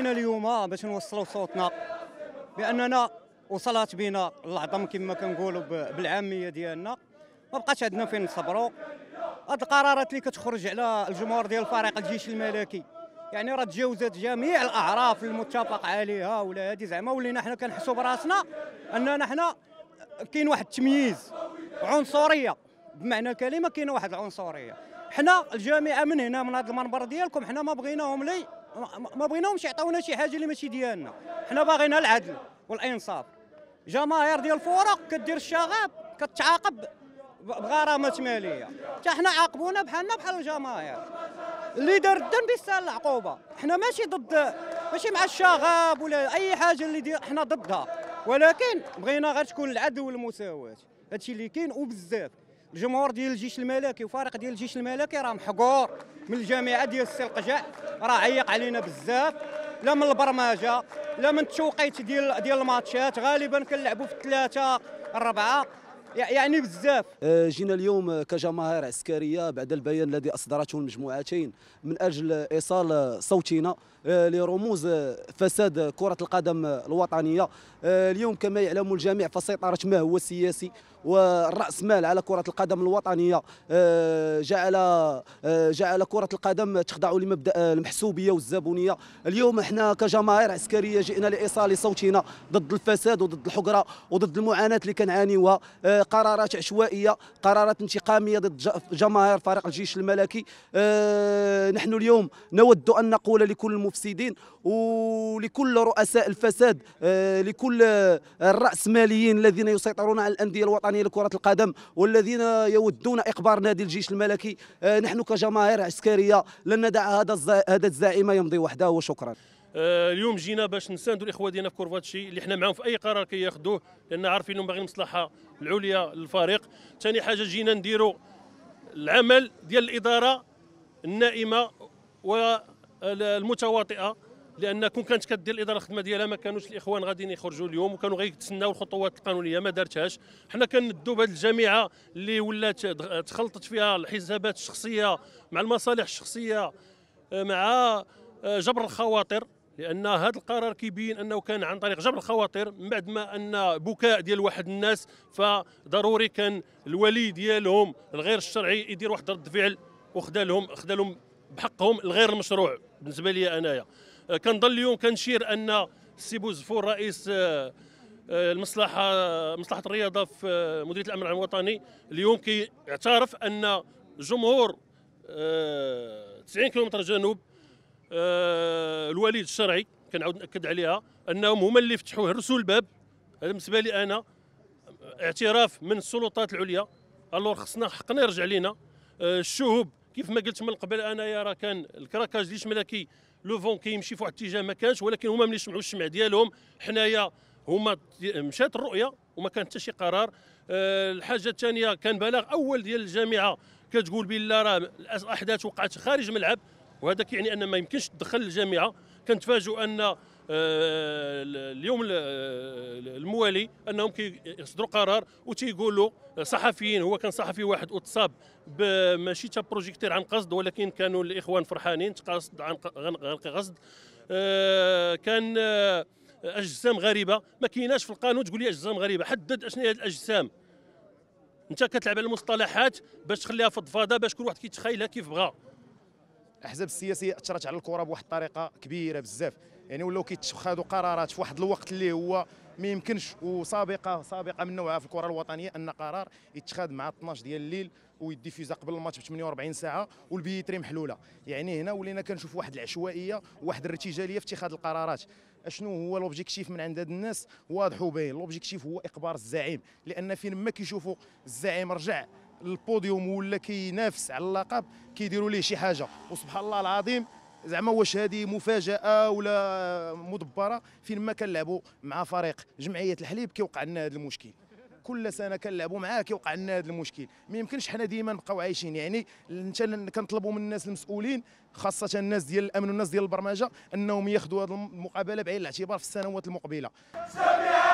فينا اليوم آه، باش نوصلوا صوتنا باننا وصلت بينا العظم كما كنقولوا بالعاميه ديالنا ما بقاش عندنا فين نصبروا هاد القرارات اللي كتخرج على الجمهور ديال فريق الجيش الملكي يعني راه تجاوزت جميع الاعراف المتفق عليها ولا هذه زعما ولينا حنا كنحسوا براسنا اننا حنا كاين واحد التمييز عنصريه بمعنى الكلمه كاين واحد العنصريه حنا الجامعه من هنا من هذا المنبر ديالكم حنا ما بغيناهم لي ما بغيناهمش يعطيونا شي حاجه اللي ماشي ديالنا حنا باغينا العدل والانصاف جماهير ديال الفرق كدير الشغب كتعاقب بغرامات ماليه حتى حنا عاقبونا بحالنا بحال الجماهير اللي دار الذنب يستاهل العقوبه حنا ماشي ضد ماشي مع الشغب ولا اي حاجه اللي دي حنا ضدها ولكن بغينا غير تكون العدل والمساواه هادشي اللي كاين وبزاف الجمهور ديال الجيش الملكي وفريق ديال الجيش الملكي راه محقور من الجامعه ديال السي القجع راه عيق علينا بزاف لا من البرمجه لا من التوقيت ديال ديال الماتشات غالبا كنلعبوا في الثلاثه الربعه يعني بزاف آه، جينا اليوم كجماهير عسكريه بعد البيان الذي اصدرته المجموعتين من اجل ايصال صوتنا آه، لرموز فساد كره القدم الوطنيه آه، اليوم كما يعلم الجميع فسيطره ما هو السياسي مال على كرة القدم الوطنية جعل جعل كرة القدم تخضع لمبدأ المحسوبية والزبونية اليوم احنا كجماهير عسكرية جئنا لإيصال صوتنا ضد الفساد وضد الحقرة وضد المعاناة اللي كنعانيوها قرارات عشوائيه قرارات انتقاميه ضد جماهير فريق الجيش الملكي آه، نحن اليوم نود ان نقول لكل المفسدين ولكل رؤساء الفساد آه، لكل الراسماليين الذين يسيطرون على الانديه الوطنيه لكره القدم والذين يودون اقبار نادي الجيش الملكي آه، نحن كجماهير عسكريه لن ندع هذا هذا الزعيم يمضي وحده وشكرا آه، اليوم جينا باش نساندوا الاخوه ديالنا في كورفاتشي اللي حنا معاهم في اي قرار كياخذوه لان عارفين انهم باغيين المصلحه العليا للفريق ثاني حاجه جينا نديروا العمل ديال الاداره النائمه والمتواطئه لان كون كانت كدير الاداره الخدمه ديالها ما كانوش الاخوان غاديين يخرجوا اليوم وكانوا غير يتسناو الخطوات القانونيه ما دارتهاش حنا كندوا بهذه الجامعه اللي ولات تخلطت فيها الحسابات الشخصيه مع المصالح الشخصيه آه، مع آه، جبر الخواطر لان هذا القرار كيبين انه كان عن طريق جبر الخواطر من بعد ما ان بكاء ديال واحد الناس فضروري كان الولي ديالهم الغير الشرعي يدير واحد رد فعل وخدا لهم خدا لهم بحقهم الغير المشروع بالنسبه لي انايا آه، كنظل اليوم كنشير ان السي بوزفور رئيس آه، آه، المصلحه مصلحه الرياضه في مديريه الامن العام الوطني اليوم كيعترف ان جمهور 90 كيلومتر جنوب آه، الوليد الشرعي كنعاود ناكد عليها انهم هما اللي فتحوا هرسوا الباب هذا بالنسبه لي انا اعتراف من السلطات العليا الور خصنا حقنا يرجع لينا آه، الشهوب كيف ما قلت من قبل انايا راه كان الكراكاج ديش ملكي لو فون كيمشي في واحد الاتجاه ما كانش ولكن هما ملي سمعوا الشمع ديالهم حنايا هما مشات الرؤيه وما كان حتى شي قرار آه، الحاجه الثانيه كان بلاغ اول ديال الجامعه كتقول بالله راه الاحداث وقعت خارج ملعب وهذا كيعني ان ما يمكنش تدخل الجامعه كنتفاجئ ان آه، اليوم آه، الموالي انهم كيصدروا قرار وتيقولوا صحفيين هو كان صحفي واحد اتصاب ماشي تا بروجيكتير عن قصد ولكن كانوا الاخوان فرحانين تقصد عن قصد آه، كان اجسام غريبه ما كايناش في القانون تقول لي اجسام غريبه حدد اشنو هي الاجسام انت كتلعب على المصطلحات باش تخليها فضفاضه باش كل واحد كيتخيلها كيف بغا الاحزاب السياسيه اثرت على الكره بواحد الطريقه كبيره بزاف يعني ولاو كيتخذوا قرارات في واحد الوقت اللي هو ما يمكنش وسابقه سابقه من نوعها في الكره الوطنيه ان قرار يتخذ مع 12 ديال الليل ويديفيزا قبل الماتش ب 48 ساعه والبيتري محلوله يعني هنا ولينا كنشوف واحد العشوائيه واحد الارتجاليه في اتخاذ القرارات اشنو هو لوبجيكتيف من عند هاد الناس واضح وباين لوبجيكتيف هو اقبار الزعيم لان فين ما كيشوفوا الزعيم رجع للبوديوم ولا كينافس على اللقب كيديروا ليه شي حاجه وسبحان الله العظيم زعما واش هذه مفاجاه ولا مدبره فين ما كنلعبوا مع فريق جمعيه الحليب كيوقع لنا هذا المشكل كل سنه كنلعبوا معاه كيوقع لنا هذا المشكل ما يمكنش حنا ديما نبقاو عايشين يعني انت كنطلبوا من الناس المسؤولين خاصه الناس ديال الامن والناس ديال البرمجه انهم ياخذوا هذه المقابله بعين الاعتبار في السنوات المقبله